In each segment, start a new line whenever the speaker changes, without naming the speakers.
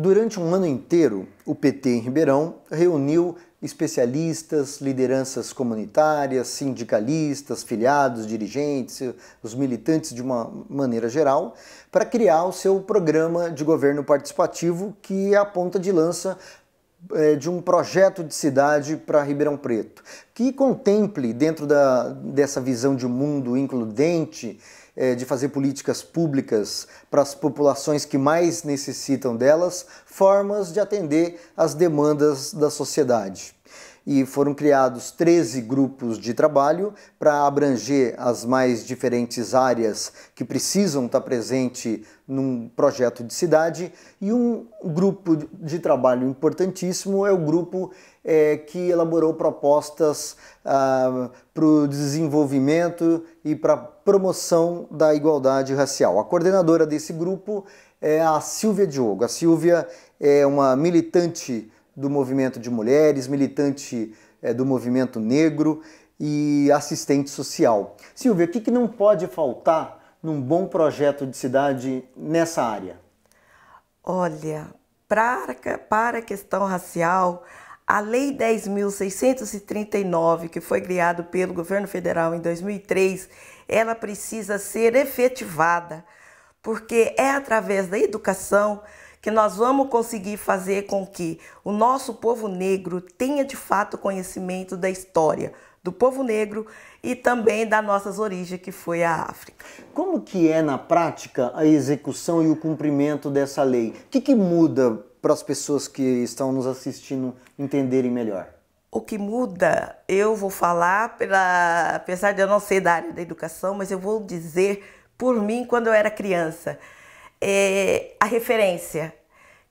Durante um ano inteiro, o PT em Ribeirão reuniu especialistas, lideranças comunitárias, sindicalistas, filiados, dirigentes, os militantes de uma maneira geral, para criar o seu programa de governo participativo, que é a ponta de lança é, de um projeto de cidade para Ribeirão Preto, que contemple, dentro da, dessa visão de mundo includente, é, de fazer políticas públicas para as populações que mais necessitam delas, formas de atender às demandas da sociedade e foram criados 13 grupos de trabalho para abranger as mais diferentes áreas que precisam estar tá presente num projeto de cidade e um grupo de trabalho importantíssimo é o grupo é, que elaborou propostas ah, para o desenvolvimento e para a promoção da igualdade racial. A coordenadora desse grupo é a Silvia Diogo. A Silvia é uma militante do movimento de mulheres, militante é, do movimento negro e assistente social. Silvia, o que, que não pode faltar num bom projeto de cidade nessa área?
Olha, para, para a questão racial, a Lei 10.639, que foi criada pelo governo federal em 2003, ela precisa ser efetivada, porque é através da educação que nós vamos conseguir fazer com que o nosso povo negro tenha de fato conhecimento da história do povo negro e também das nossas origens, que foi a África.
Como que é na prática a execução e o cumprimento dessa lei? O que, que muda para as pessoas que estão nos assistindo entenderem melhor?
O que muda, eu vou falar, pela, apesar de eu não ser da área da educação, mas eu vou dizer por mim quando eu era criança é, a referência.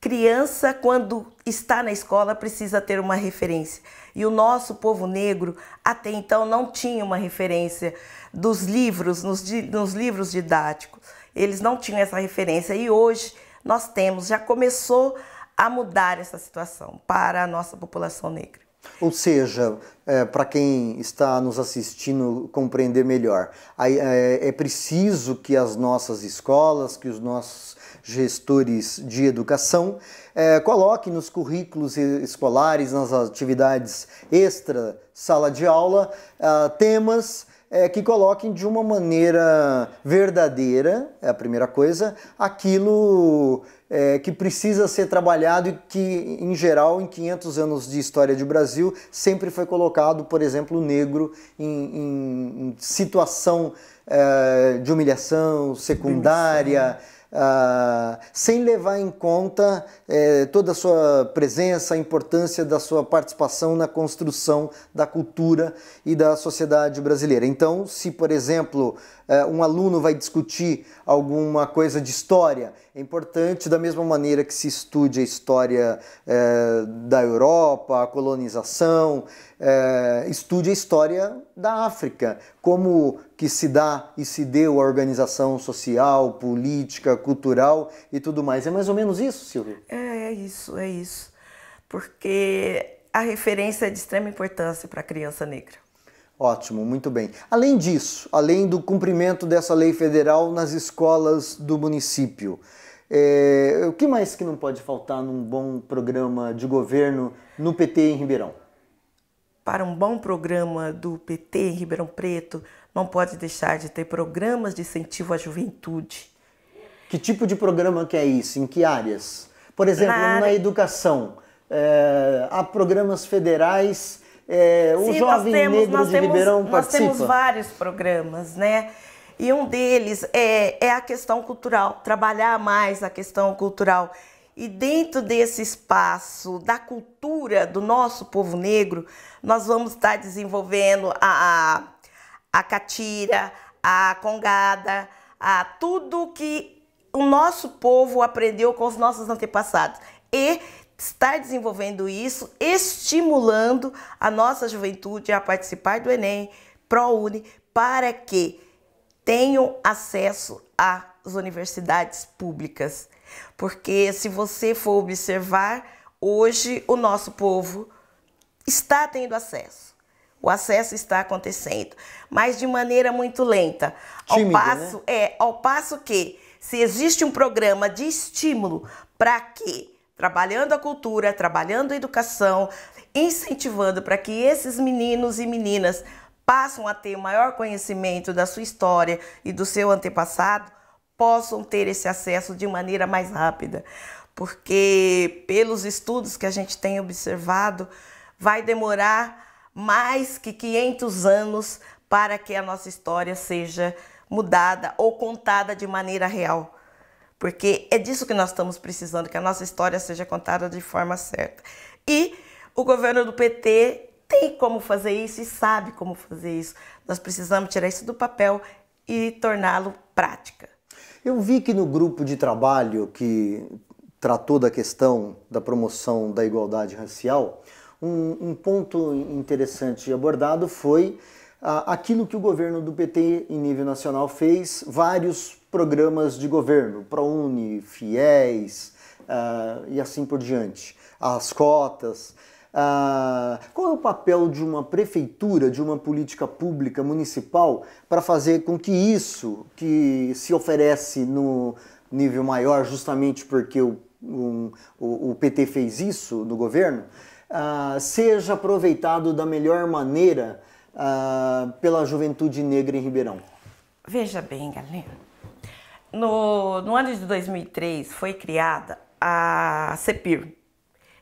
Criança, quando está na escola, precisa ter uma referência. E o nosso povo negro até então não tinha uma referência dos livros, nos, nos livros didáticos. Eles não tinham essa referência. E hoje nós temos, já começou a mudar essa situação para a nossa população negra.
Ou seja, é, para quem está nos assistindo compreender melhor, é, é preciso que as nossas escolas, que os nossos gestores de educação é, coloquem nos currículos escolares, nas atividades extra sala de aula, ah, temas é, que coloquem de uma maneira verdadeira, é a primeira coisa, aquilo é, que precisa ser trabalhado e que, em geral, em 500 anos de história de Brasil, sempre foi colocado, por exemplo, o negro em, em, em situação é, de humilhação secundária. Ah, sem levar em conta eh, toda a sua presença, a importância da sua participação na construção da cultura e da sociedade brasileira. Então, se, por exemplo, é, um aluno vai discutir alguma coisa de história. É importante, da mesma maneira que se estude a história é, da Europa, a colonização, é, estude a história da África, como que se dá e se deu a organização social, política, cultural e tudo mais. É mais ou menos isso, Silvio?
É, é isso, é isso. Porque a referência é de extrema importância para a criança negra.
Ótimo, muito bem. Além disso, além do cumprimento dessa lei federal nas escolas do município, é, o que mais que não pode faltar num bom programa de governo no PT em Ribeirão?
Para um bom programa do PT em Ribeirão Preto, não pode deixar de ter programas de incentivo à juventude.
Que tipo de programa que é isso? Em que áreas? Por exemplo, na, na educação, é, há programas federais é, o Sim, jovem temos, negro de temos, Ribeirão nós participa? Nós temos
vários programas, né? E um deles é, é a questão cultural, trabalhar mais a questão cultural. E dentro desse espaço da cultura do nosso povo negro, nós vamos estar desenvolvendo a, a, a catira, a congada, a tudo que o nosso povo aprendeu com os nossos antepassados. E estar desenvolvendo isso, estimulando a nossa juventude a participar do Enem, ProUni, para que tenham acesso às universidades públicas. Porque se você for observar, hoje o nosso povo está tendo acesso. O acesso está acontecendo, mas de maneira muito lenta. Tímido, ao né? passo né? é, ao passo que se existe um programa de estímulo para que trabalhando a cultura, trabalhando a educação, incentivando para que esses meninos e meninas passam a ter maior conhecimento da sua história e do seu antepassado, possam ter esse acesso de maneira mais rápida. Porque, pelos estudos que a gente tem observado, vai demorar mais que 500 anos para que a nossa história seja mudada ou contada de maneira real. Porque é disso que nós estamos precisando, que a nossa história seja contada de forma certa. E o governo do PT tem como fazer isso e sabe como fazer isso. Nós precisamos tirar isso do papel e torná-lo prática.
Eu vi que no grupo de trabalho que tratou da questão da promoção da igualdade racial, um, um ponto interessante abordado foi ah, aquilo que o governo do PT em nível nacional fez, vários programas de governo, ProUni, FIES uh, ah, e assim por diante, as cotas. Uh, qual é o papel de uma prefeitura, de uma política pública municipal para fazer com que isso que se oferece no nível maior, justamente porque o, um, o, o PT fez isso no governo, uh, seja aproveitado da melhor maneira uh, pela juventude negra em Ribeirão?
Veja bem, Galeno, no, no ano de 2003 foi criada a CEPIR,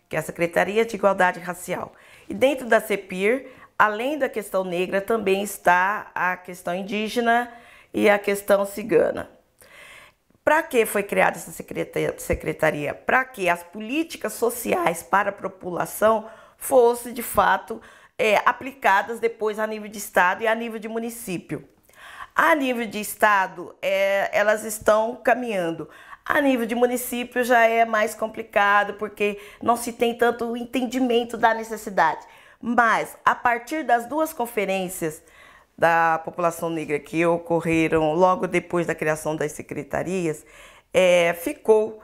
que é a Secretaria de Igualdade Racial. E dentro da CEPIR, além da questão negra, também está a questão indígena e a questão cigana. Para que foi criada essa secretaria? Para que as políticas sociais para a população fossem, de fato, é, aplicadas depois a nível de estado e a nível de município. A nível de estado, é, elas estão caminhando. A nível de município já é mais complicado, porque não se tem tanto entendimento da necessidade. Mas, a partir das duas conferências da população negra que ocorreram logo depois da criação das secretarias, é, ficou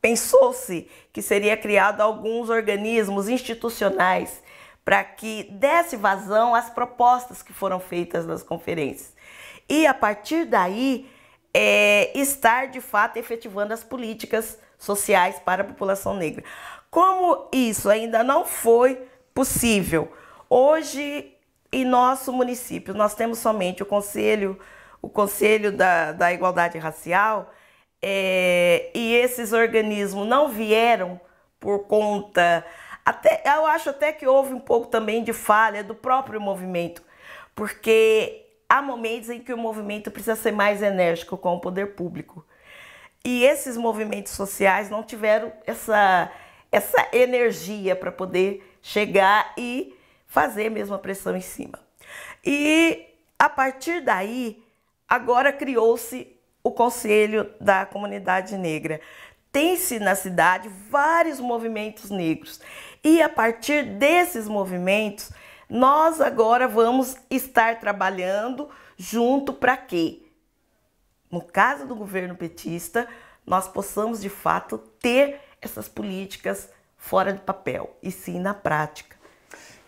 pensou-se que seria criado alguns organismos institucionais para que desse vazão às propostas que foram feitas nas conferências e a partir daí é, estar de fato efetivando as políticas sociais para a população negra. Como isso ainda não foi possível, hoje em nosso município nós temos somente o conselho, o conselho da, da igualdade racial é, e esses organismos não vieram por conta até eu acho até que houve um pouco também de falha do próprio movimento, porque há momentos em que o movimento precisa ser mais enérgico com o poder público. E esses movimentos sociais não tiveram essa, essa energia para poder chegar e fazer mesmo a pressão em cima. E a partir daí, agora criou-se o Conselho da Comunidade Negra. Tem-se na cidade vários movimentos negros. E a partir desses movimentos, nós agora vamos estar trabalhando junto para que, no caso do governo petista, nós possamos de fato ter essas políticas fora de papel e sim na prática.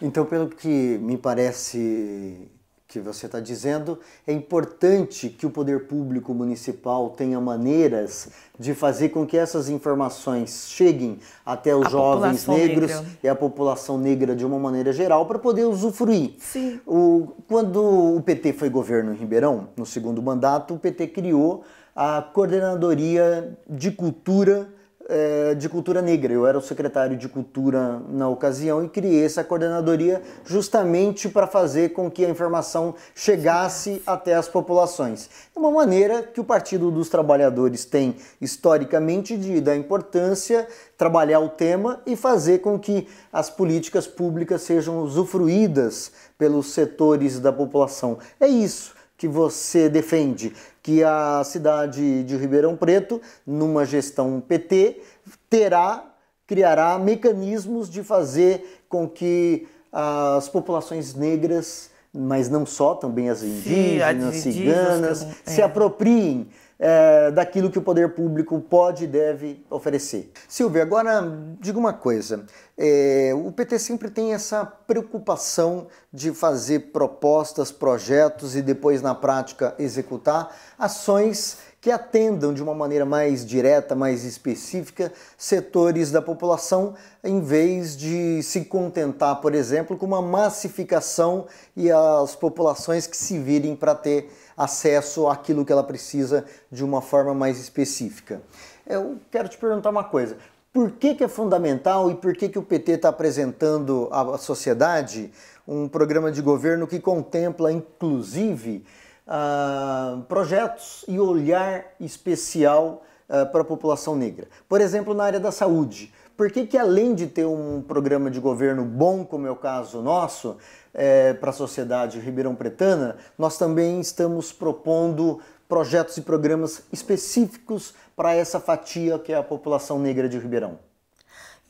Então, pelo que me parece que você está dizendo, é importante que o poder público municipal tenha maneiras de fazer com que essas informações cheguem até os a jovens negros negra. e a população negra de uma maneira geral para poder usufruir. Sim. O, quando o PT foi governo em Ribeirão, no segundo mandato, o PT criou a Coordenadoria de Cultura é, de Cultura Negra. Eu era o secretário de Cultura na ocasião e criei essa coordenadoria justamente para fazer com que a informação chegasse até as populações. É uma maneira que o Partido dos Trabalhadores tem historicamente de dar importância, trabalhar o tema e fazer com que as políticas públicas sejam usufruídas pelos setores da população. É isso que você defende que a cidade de Ribeirão Preto, numa gestão PT, terá, criará mecanismos de fazer com que as populações negras, mas não só, também as indígenas, Sim, ciganas, indígenas, se é. apropriem é, daquilo que o poder público pode e deve oferecer. Silvia, agora diga uma coisa. É, o PT sempre tem essa preocupação de fazer propostas, projetos e depois, na prática, executar ações que atendam de uma maneira mais direta, mais específica, setores da população, em vez de se contentar, por exemplo, com uma massificação e as populações que se virem para ter acesso àquilo que ela precisa de uma forma mais específica. Eu quero te perguntar uma coisa: por que, que é fundamental e por que, que o PT está apresentando à sociedade um programa de governo que contempla, inclusive, uh, projetos e olhar especial uh, ah, para a população negra? Por exemplo, na área da saúde. Por que, que além de ter um programa de governo bom, como é o caso nosso, é, eh, para a sociedade ribeirão-pretana, nós também estamos propondo projetos e programas específicos para essa fatia que é a população negra de Ribeirão?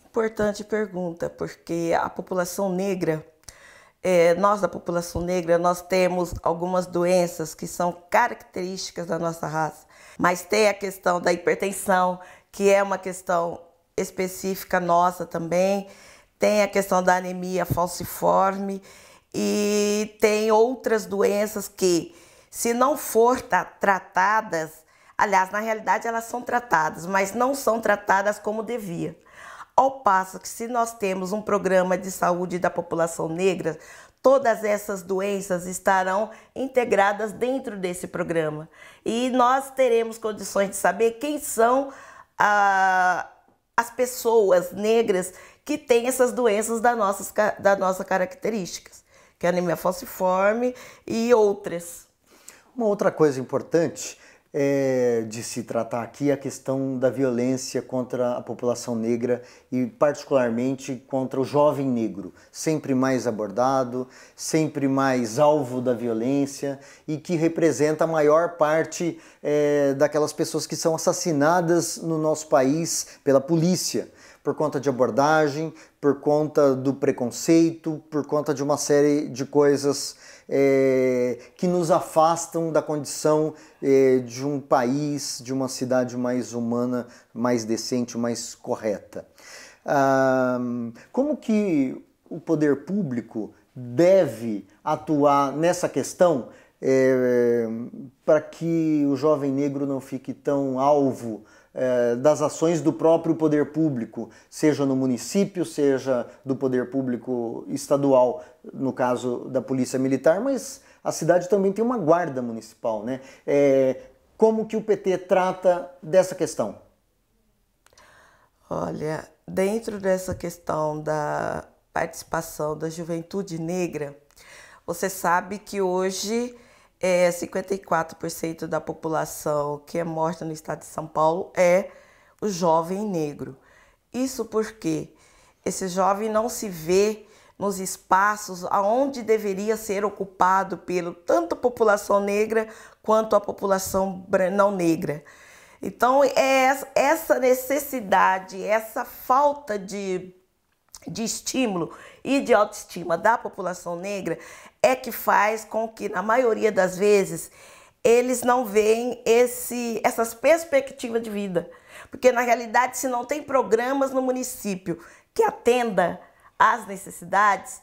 Importante pergunta, porque a população negra, é, nós da população negra, nós temos algumas doenças que são características da nossa raça, mas tem a questão da hipertensão, que é uma questão específica nossa também, tem a questão da anemia falciforme e tem outras doenças que se não for tratadas, aliás, na realidade elas são tratadas, mas não são tratadas como devia. Ao passo que se nós temos um programa de saúde da população negra, todas essas doenças estarão integradas dentro desse programa. E nós teremos condições de saber quem são ah, as pessoas negras que têm essas doenças da nossas, da nossa características, que é anemia falciforme e outras.
Uma outra coisa importante é, de se tratar aqui é a questão da violência contra a população negra e particularmente contra o jovem negro, sempre mais abordado, sempre mais alvo da violência e que representa a maior parte é, daquelas pessoas que são assassinadas no nosso país pela polícia por conta de abordagem, por conta do preconceito, por conta de uma série de coisas é, que nos afastam da condição é, de um país, de uma cidade mais humana, mais decente, mais correta. Ah, como que o poder público deve atuar nessa questão é, para que o jovem negro não fique tão alvo é, das ações do próprio poder público, seja no município, seja do poder público estadual, no caso da Polícia Militar, mas a cidade também tem uma guarda municipal. Né? É,
como que o PT trata dessa questão? Olha, dentro dessa questão da participação da juventude negra, você sabe que hoje é, 54% da população que é morta no estado de São Paulo é o jovem negro. Isso porque esse jovem não se vê nos espaços aonde deveria ser ocupado pelo tanto a população negra quanto a população não negra. Então, é essa necessidade, essa falta de de estímulo e de autoestima da população negra é que faz com que, na maioria das vezes, eles não veem esse, essas perspectivas de vida. Porque, na realidade, se não tem programas no município que atenda às necessidades,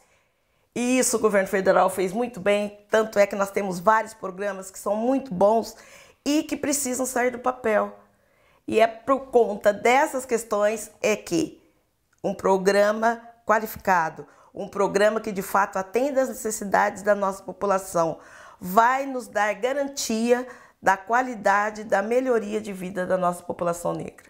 e isso o governo federal fez muito bem, tanto é que nós temos vários programas que são muito bons e que precisam sair do papel. E é por conta dessas questões é que um programa qualificado, um programa que de fato atenda às necessidades da nossa população, vai nos dar garantia da qualidade, da melhoria de vida da nossa população negra.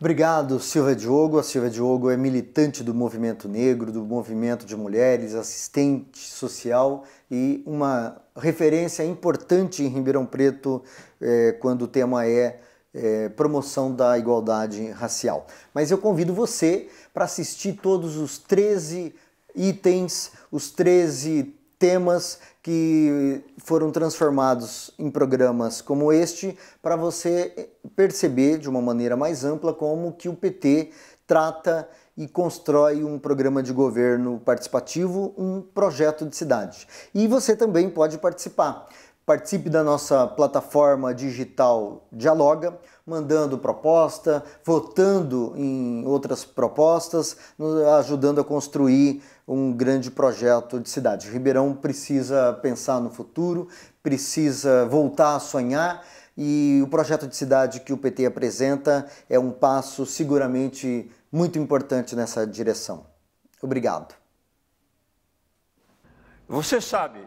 Obrigado, Silvia Diogo. A Silvia Diogo é militante do movimento negro, do movimento de mulheres, assistente social e uma referência importante em Ribeirão Preto eh, quando o tema é é, promoção da igualdade racial. Mas eu convido você para assistir todos os 13 itens, os 13 temas que foram transformados em programas como este, para você eh, perceber de uma maneira mais ampla como que o PT trata e constrói um programa de governo participativo, um projeto de cidade. E você também pode participar. Participe da nossa plataforma digital Dialoga, mandando proposta, votando em outras propostas, ajudando a construir um grande projeto de cidade. Ribeirão precisa pensar no futuro, precisa voltar a sonhar e o projeto de cidade que o PT apresenta é um passo seguramente muito importante nessa direção. Obrigado. Você sabe